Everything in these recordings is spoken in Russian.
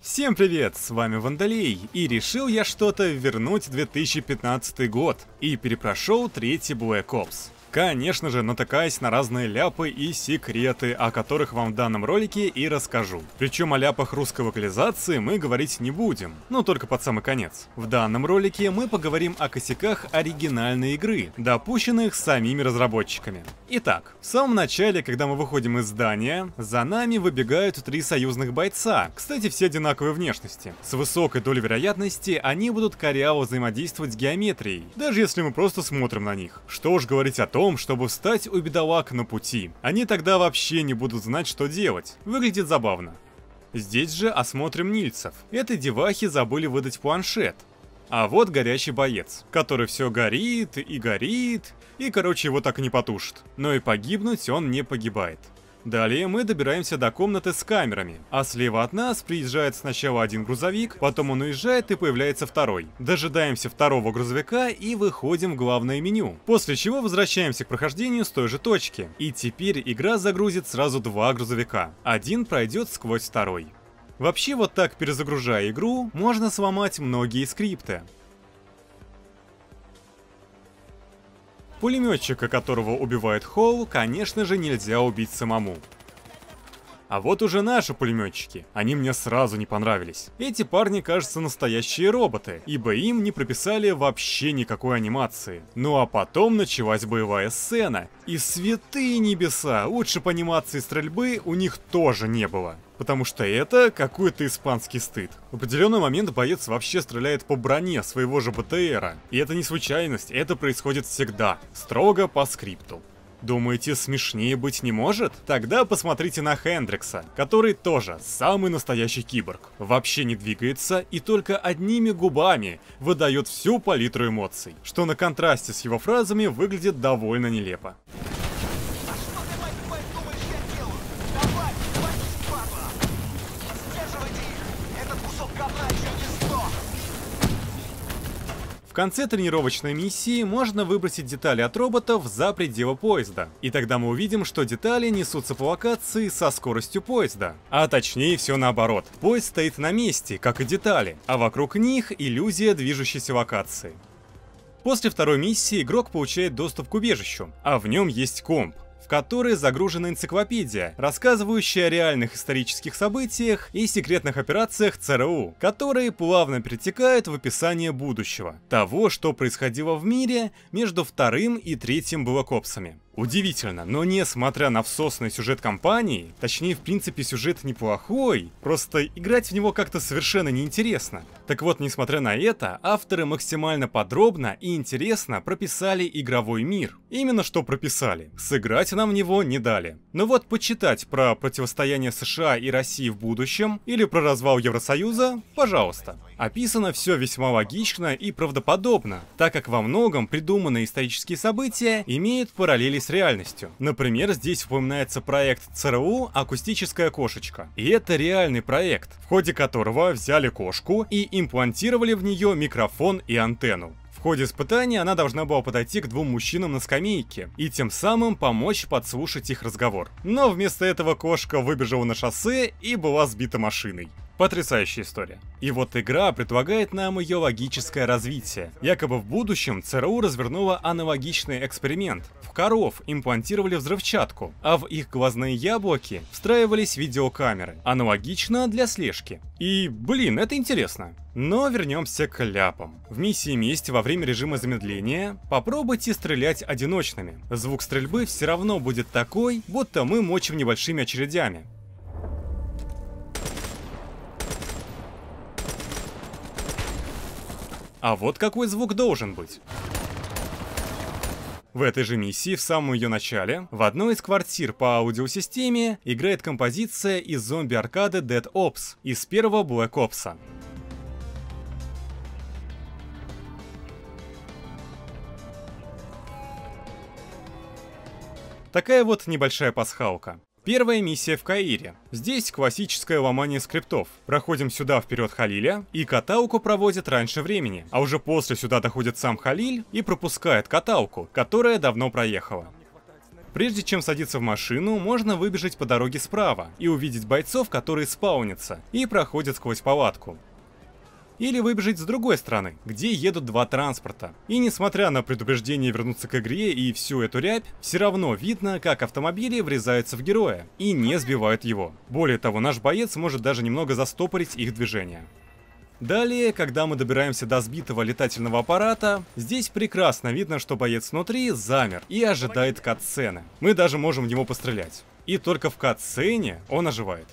Всем привет, с вами Вандалей, и решил я что-то вернуть 2015 год, и перепрошел третий Black Ops. Конечно же, натыкаясь на разные ляпы и секреты, о которых вам в данном ролике и расскажу. Причем о ляпах русской вокализации мы говорить не будем, но только под самый конец. В данном ролике мы поговорим о косяках оригинальной игры, допущенных самими разработчиками. Итак, в самом начале, когда мы выходим из здания, за нами выбегают три союзных бойца, кстати, все одинаковой внешности. С высокой долей вероятности они будут коряво взаимодействовать с геометрией, даже если мы просто смотрим на них. Что уж говорить о том, том, чтобы встать у бедолаг на пути. Они тогда вообще не будут знать, что делать. Выглядит забавно. Здесь же осмотрим нильцев. Этой девахи забыли выдать планшет. А вот горящий боец, который все горит и горит, и короче его так и не потушит. Но и погибнуть он не погибает. Далее мы добираемся до комнаты с камерами, а слева от нас приезжает сначала один грузовик, потом он уезжает и появляется второй. Дожидаемся второго грузовика и выходим в главное меню, после чего возвращаемся к прохождению с той же точки. И теперь игра загрузит сразу два грузовика, один пройдет сквозь второй. Вообще вот так перезагружая игру, можно сломать многие скрипты. Пулеметчика, которого убивает Холл, конечно же нельзя убить самому. А вот уже наши пулеметчики. Они мне сразу не понравились. Эти парни, кажутся настоящие роботы, ибо им не прописали вообще никакой анимации. Ну а потом началась боевая сцена. И святые небеса, лучше по анимации стрельбы у них тоже не было. Потому что это какой-то испанский стыд. В определенный момент боец вообще стреляет по броне своего же БТРа. И это не случайность, это происходит всегда. Строго по скрипту. Думаете, смешнее быть не может? Тогда посмотрите на Хендрикса, который тоже самый настоящий киборг. Вообще не двигается и только одними губами выдает всю палитру эмоций, что на контрасте с его фразами выглядит довольно нелепо. конце тренировочной миссии можно выбросить детали от роботов за пределы поезда. И тогда мы увидим, что детали несутся по локации со скоростью поезда. А точнее все наоборот. Поезд стоит на месте, как и детали, а вокруг них иллюзия движущейся локации. После второй миссии игрок получает доступ к убежищу, а в нем есть комп в которой загружена энциклопедия, рассказывающая о реальных исторических событиях и секретных операциях ЦРУ, которые плавно перетекают в описание будущего, того, что происходило в мире между вторым и третьим блокопсами. Удивительно, но несмотря на всосный сюжет компании, точнее в принципе сюжет неплохой, просто играть в него как-то совершенно неинтересно. Так вот, несмотря на это, авторы максимально подробно и интересно прописали игровой мир. Именно что прописали, сыграть нам в него не дали. Но вот почитать про противостояние США и России в будущем или про развал Евросоюза, пожалуйста. Описано все весьма логично и правдоподобно, так как во многом придуманные исторические события имеют параллели с с реальностью. Например, здесь упоминается проект ЦРУ «Акустическая кошечка». И это реальный проект, в ходе которого взяли кошку и имплантировали в нее микрофон и антенну. В ходе испытания она должна была подойти к двум мужчинам на скамейке и тем самым помочь подслушать их разговор. Но вместо этого кошка выбежала на шоссе и была сбита машиной. Потрясающая история. И вот игра предлагает нам ее логическое развитие. Якобы в будущем ЦРУ развернула аналогичный эксперимент. В коров имплантировали взрывчатку, а в их глазные яблоки встраивались видеокамеры. Аналогично для слежки. И, блин, это интересно. Но вернемся к ляпам. В миссии месть во время режима замедления попробуйте стрелять одиночными. Звук стрельбы все равно будет такой, будто мы мочим небольшими очередями. А вот какой звук должен быть. В этой же миссии, в самом ее начале, в одной из квартир по аудиосистеме играет композиция из зомби-аркады Dead Ops из первого Black Ops. Такая вот небольшая пасхалка. Первая миссия в Каире. Здесь классическое ломание скриптов. Проходим сюда вперед Халиля, и каталку проводит раньше времени, а уже после сюда доходит сам Халиль и пропускает каталку, которая давно проехала. Прежде чем садиться в машину, можно выбежать по дороге справа и увидеть бойцов, которые спаунятся и проходят сквозь палатку или выбежать с другой стороны, где едут два транспорта. И несмотря на предупреждение вернуться к игре и всю эту рябь, все равно видно, как автомобили врезаются в героя и не сбивают его. Более того, наш боец может даже немного застопорить их движение. Далее, когда мы добираемся до сбитого летательного аппарата, здесь прекрасно видно, что боец внутри замер и ожидает катсцены. Мы даже можем в него пострелять. И только в катсцене он оживает.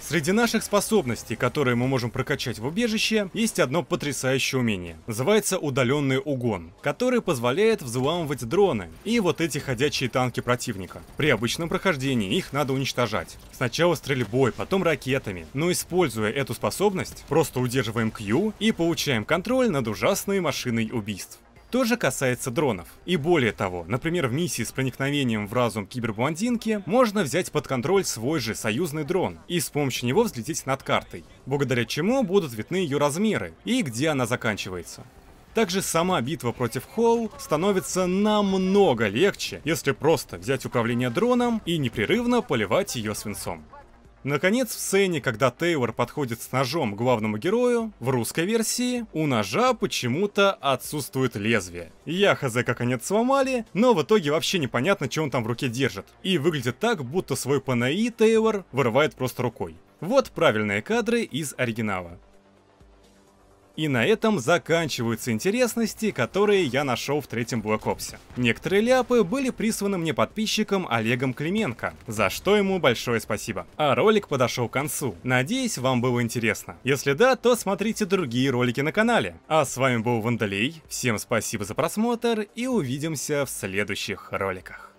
Среди наших способностей, которые мы можем прокачать в убежище, есть одно потрясающее умение. Называется удаленный угон, который позволяет взламывать дроны и вот эти ходячие танки противника. При обычном прохождении их надо уничтожать. Сначала стрельбой, потом ракетами. Но используя эту способность, просто удерживаем Q и получаем контроль над ужасной машиной убийств тоже касается дронов. И более того, например, в миссии с проникновением в разум киберблондинки можно взять под контроль свой же союзный дрон и с помощью него взлететь над картой, благодаря чему будут видны ее размеры и где она заканчивается. Также сама битва против Холл становится намного легче, если просто взять управление дроном и непрерывно поливать ее свинцом. Наконец, в сцене, когда Тейлор подходит с ножом к главному герою, в русской версии у ножа почему-то отсутствует лезвие. Я хз как они это сломали, но в итоге вообще непонятно, что он там в руке держит. И выглядит так, будто свой панаи Тейлор вырывает просто рукой. Вот правильные кадры из оригинала. И на этом заканчиваются интересности, которые я нашел в третьем Black Ops. Некоторые ляпы были присваны мне подписчиком Олегом Клименко, за что ему большое спасибо. А ролик подошел к концу. Надеюсь, вам было интересно. Если да, то смотрите другие ролики на канале. А с вами был Вандалей, всем спасибо за просмотр и увидимся в следующих роликах.